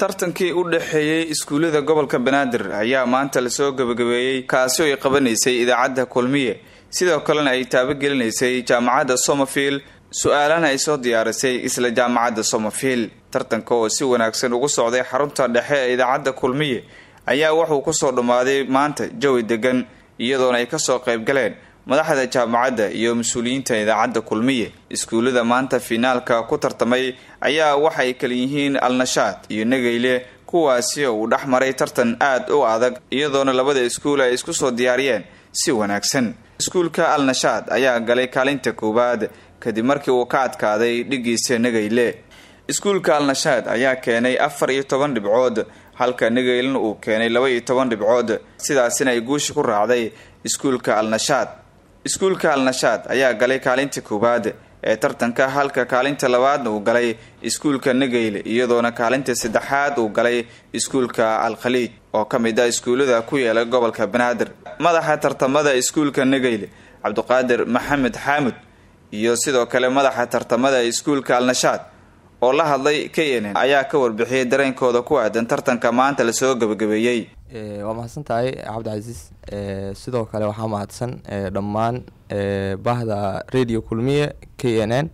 tartankii u dhexeeyey iskuullada gobolka banaadir ayaa maanta lasoo gabagabeeyey kaasi oo ay qabanaysay idaacadda kulmiye sidoo kalena ay taabagelineysay jaamacadda somafield su-aalana ay soo diyaarisay isla jaamacadda somafield tartanka oo si wanaagsan ugu socday xarunta dhexe ee idaacadda kulmiye ayaa wuxuu kusoo dhammaaday maanta jawi degan iyadoona ay ka soo qayb galeen madaxda jaamacadda iyo mas-uuliyiinta idaacadda kulmiye iskuullada maanta finaalka ku tartamay ayaa waxay kala yihiin alnashaad iyo nagayle kuwaasi uu dhex maray tartan aad u adag iyadoona labada iskuul ay isku soo diyaariyeen si wanaagsan iskuulka alnashaad ayaa galay kaalinta koowaad kadib markii uu ka adkaaday dhigiisa nagayle iskuulka alnashaad ayaa keenay afar iyo toban dhibcood halka nagaylena uu keenay laba iyo toban dhibcood sidaasina ay guushi ku raacday iskuulka alnashaad iskuulka al alnashaad ayaa galay kaalinta koowaad ee tartanka halka kaalinta labaadna uu galay iskuulka nageyle iyadoona kaalinta saddexaad uu galay iskuulka al alkhaliij oo ka mid ah iskuulada ku yeelay gobolka banaadir madaxa tartamada iskuulka nageyle cabdiqaadir maxamed xaamud iyo sidoo kale madaxa tartamada iskuulka alnashaad oo la hadlay k n n ayaa ka warbixiyay dareenkooda ku aadan tartanka maanta lasoo gabagabeeyey waa mahadsan tahay cabdicasiis sidoo kale waxaa mahadsan dhammaan bahda radio kulmiye k n n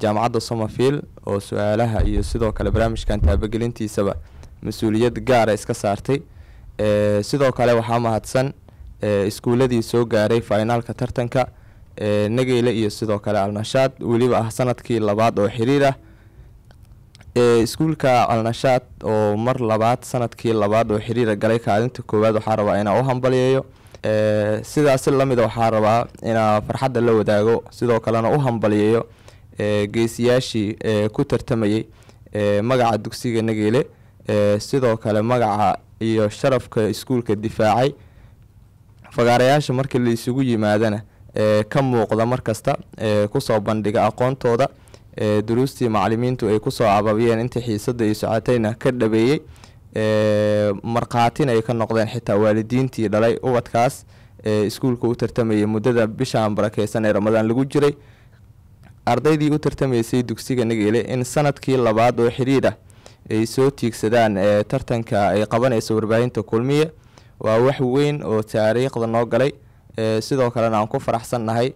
jaamacadda somerfield oo su-aalaha iyo sidoo kale barnaamijkan taabagelintiisaba mas-uuliyad gaara ah iska saartay sidoo kale waxaa mahadsan iskuuladii soo gaaray finaalka tartanka nageyle iyo sidoo kale alnashaad weliba ah sanadkii labaad oo xiriir ah iskuulka alnashaad oo mar labaad sanadkii labaad oo xiriira galay kaalinta koowaad waxaa rabaa inaa u hambaliyeeyo sidaasi lamida ah waxaa rabaa inaa farxadda la wadaago sidoo kalena u hambaliyeeyo geesiyaashii ku tartamayey magaca dugsiga nageele sidoo kale magaca iyo sharafka iskuulka difaacay fagaarayaasha markii la yimaadana ka muuqda markasta kusoo bandhiga aqoontooda ee duruustii macalimiintu ay kusoo ababiyeen intii xiisadda iyo socotayna ka dhabeeyey markhaatina ay ka noqdeen xitaa waalidiintii dhalay ubadkaas ee iskuulka u tartamayay muddada bishaan barakeysan ee ramadaan lagu jiray ardaydii u tartamaysay dugsiga nageele in sanadkii labaad oo xidhiid ah ay soo tiigsadaan ee tartanka ay qabanayso warbaahinta kulmiya waa wax weyn oo taariikhda noo galay sidoo kalena aan ku faraxsan nahay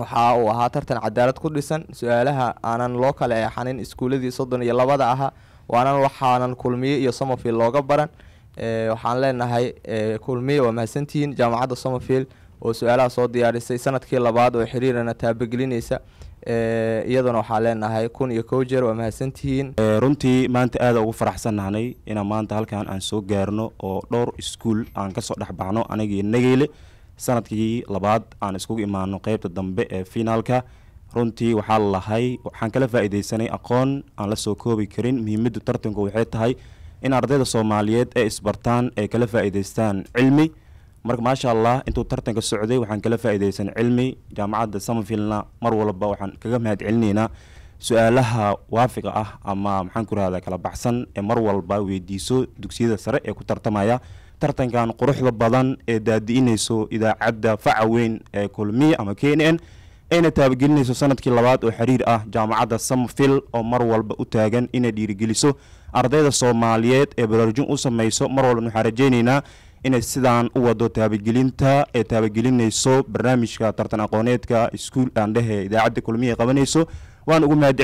waxaa uu ahaa tartan cadaalad ku dhisan su-aalaha aanan loo kala eexanin iskuulladii soddon iyo labada ahaa waanan waxaanan kulmiye iyo somerfield looga baran waxaan leenahay kulmiye waa mahadsantihiin jaamacadda somerfield oo su-aalaha soo diyaarisay sanadkii labaad oo xiriirana taabagelinaysa iyaduna waxaa leenahay kun iyo kow jeer waa mahadsantihiin runtii maanta aada ugu faraxsannahnay inaan maanta halkan aan soo gaarno oo dhowr iskuul aan kasoo dhexbaxno anigii nageyle sanadkii labaad aan iskugu imaano qaybta dambe ee finaalka runtii waxaa lahay waxaan kala faa aqoon aan la soo koobi karin muhiimaddu tartanku waxay tahay in ardayda soomaaliyeed ee isbartaan ay kala faa cilmi marka maasha allah intuu tartanka socday waxaan kala faa cilmi jaamacadda summerfieldna mar walba waxaan kaga mahad celinaynaa su-aalaha waafiqa ah ama maxaan ku rahda kala baxsan ee mar walba weydiiso dugsiyada sare ee ku tartamaya tartankan quruxda badan ee daadi'inayso idaacadda faca weyn ee kulmiye ama ken n ayna taabagelinayso sanadkii labaad oo xiriir ah jaamacadda samfil oo mar walba u taagan inay dhiirigeliso ardayda soomaaliyeed ee baraarujin u samayso mar walba waxaan rajaynaynaa inay sidaan u wado taabagelinta ee taabagelinayso barnaamijka tartan aqooneedka iskuul aandhehe idaacadda kulmiye qabanayso waan ugu mahad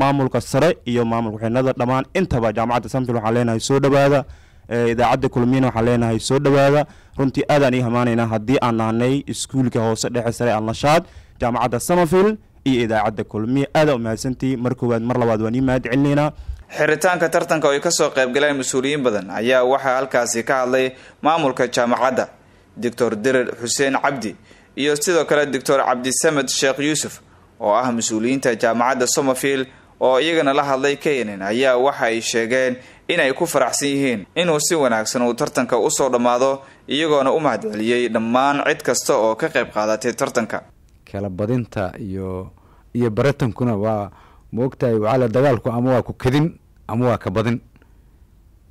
maamulka sare iyo maamulka xinada dhammaan intaba jaamacadda samfil waxaan leenahay soo dhowaada idaacadda kulmiyana waxaan leenahay soo dhowaada runtii aadaan ii hamaanaynaa haddii aan nahnay iskuulka hoose dhexe sare alnashaad jaamacadda samafield iyo idaacadda kulmiya aada u mahadsantii mar koowaad mar labaad waan ii mahad celinaynaa xiritaanka tartanka oo ay kasoo qaybgaleen mas-uuliyiin badan ayaa waxaa halkaasi ka hadlay maamulka jaamacadda doctor derer xuseen cabdi iyo sidoo kale doctor cabdisamed sheekh yuusuf oo ah mas-uuliyiinta jaamacadda somerfield oo iyagana la hadlay k nn ayaa waxa ay sheegeen inay ku faraxsan yihiin inuu si wanaagsan uu tartanka usoo dhammaado iyagoona u mahadceliyey dhammaan cid kasta oo ka qayb qaadatay tartanka kala badinta iyo iyo baratankuna waa ma ogtahay wacala dagaalku ama waa ku kadin ama waa ka badin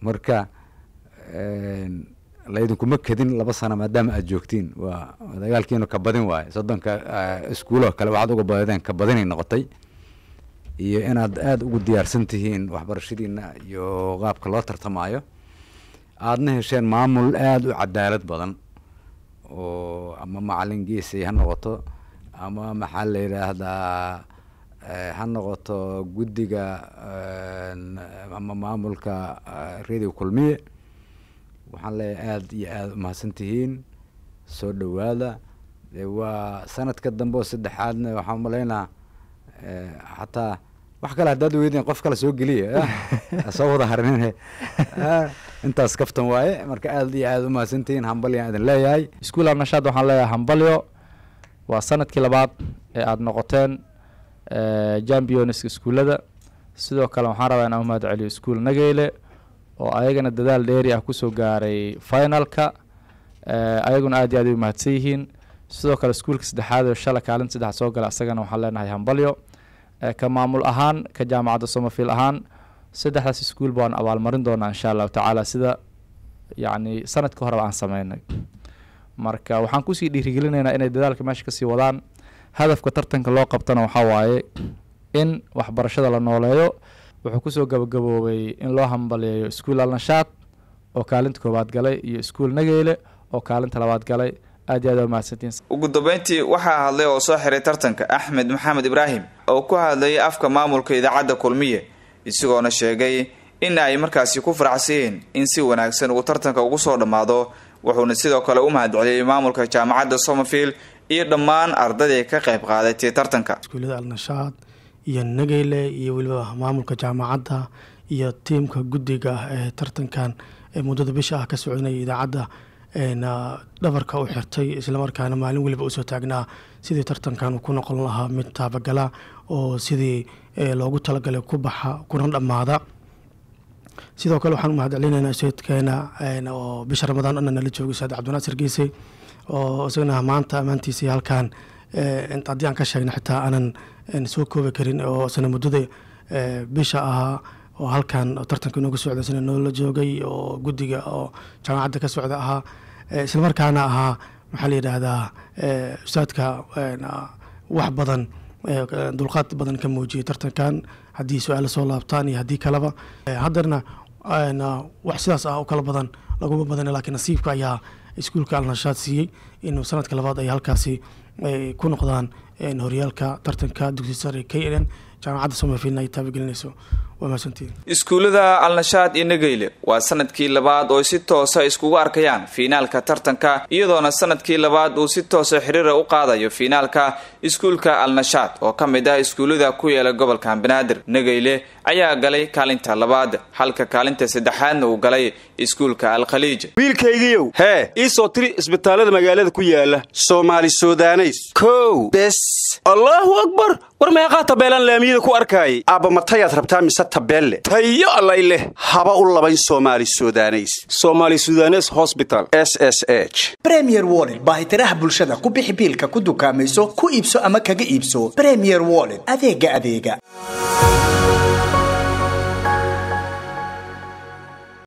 marka laydinkuma kadin laba sano maadaama aad joogtiin waa dagaalkiinu ka badin waaye soddonka ah, iskuuloo kale waxaad uga badadeen ka badinay noqotay iyo inaad aada ugu diyaarsan tihiin waxbarashadiina iyo qaabka loo tartamaayo aadna hesheen maamul aada u cadaalad badan oo ama macalin geesay ha noqoto ama maxaa la yidhaahdaa eh, ha noqoto guddiga eh, ama maamulka eh, radio kulmiye waxaan leeyahay aada iyo aada umahadsan tihiin soo dhowaada dee waa sanadka dambe oo saddexaadna waxaan umalaynaa xataa eh, wax kale haddaad weydin qof kale soo geliya eh? soo wada harnin eh? intaas kaftan waaye marka aad iyo aad umahadsantihiin hambalyan idin leeyahay iskuulaan nashaad waxaan leeyahay hambalyo waa sanadkii labaad ee aada noqoteen championska iskuullada sidoo kale waxaan rabaa inaan mahad celiyo iskuul nageyle oo ayagana dadaal dheeri ah kusoo gaaray finalka ayaguna aad iyo aad ay umahadsan yihiin sidoo kale iskuulka saddexaad oo shala kaalin saddex soo gala isagana waxaan leenahay hambalyo Eh, ka maamul ahaan ka jaamacadda somafiil ahaan saddexdaas iskuulba waan abaalmarin doonaa insha allahu tacaala sida yacni sanadka horeba aan sameynay marka waxaan kusii dhiirigelinaynaa inay dadaalka meesha kasii wadaan hadafka tartanka loo qabtana waxaa waaye in waxbarashada la nooleeyo wuxuu kusoo gabagaboobay in loo hambalyeeyo iskuul alnashaad oo kaalinta koowaad galay iyo iskuul nageyle oo kaalinta labaad galay ugu dambeyntii waxaa hadlay oo soo xiray tartanka axmed maxamed ibraahim oo ku hadlayay afka maamulka idaacadda kulmiye isagoona sheegay in ay markaasi ku faraxsan in si wanaagsan uu tartanka ugu soo dhammaado wuxuuna sidoo kale u mahad celiyey maamulka jaamacadda somerfield iyo dhammaan ardadii ka qayb qaadatay tartanka iskuulada nashaad iyo nageyle iyo weliba maamulka jaamacadda iyo tiimka guddiga ah ee tartankan ee muddada bisha ah ka soconaya idaacadda Ah, dhabarka u xirtay islamarkaana maalin weliba usoo taagnaa sidii tartankan ku noqon lahaa mid taabagala oo sidii eh, loogu talagalay ku baxa kuna dhammaada sidoo kale waxaan umahad celinaynaa sayidkeena oo bisha ramadaan ana nala joogay saad cabdinaasir giise oo isagana maanta ammaantiisii halkaan eh, haddii aan ka sheegna xitaa aanan soo koobi karin oo isna muddada eh, bisha ahaa oo halkan tartanka inooga socda sana noola joogay oo guddiga oo jaamacadda ka socda ahaa islamarkaana ahaa maxaa la yidhaahdaa ustaadka wax badan dulqaad badan ka muujiyay tartankan haddii su-aal soo laabtaan iyo haddii kaleba haddarna wax sidaas ah oo kala badan laguma badan lakiin nasiibka ayaa iskuulka alnashaad siiyey in sanadka labaad ay halkaasi ku noqdaan horyaalka tartanka dugsi sare k n jaamacadda somerfield ay taabagelinayso iskuullada alnashaad iyo nagayle waa sanadkii labaad oo si toosa ah iskugu arkayaan fiinaalka tartanka iyadoona sanadkii labaad uu si toosa ah xiriira u qaadayo fiinaalka iskuulka alnashaad oo ka mid ah iskuulada ku yaala gobolka banaadir nagayle ayaa galay kaalinta labaad halka kaalinta saddexaadna uu galay iskuulka alkhaliij wiilkaygiiow hee ii soo tiri isbitaalada magaalada ku yaala soomaali sudaneys kow bes allaahu akbar war meeqaa tabeelaan laamiyada ku arkaayay aabbamatayaad rabtaa mise tabeelle tayo allay leh haba u labayn soomaali sudaneys somaali sudanes hosbital s s h bremier woled baahitiraha bulshada ku bixi biilka ku dukaamayso ku iibso ama kaga iibso bremier woled adeega adeega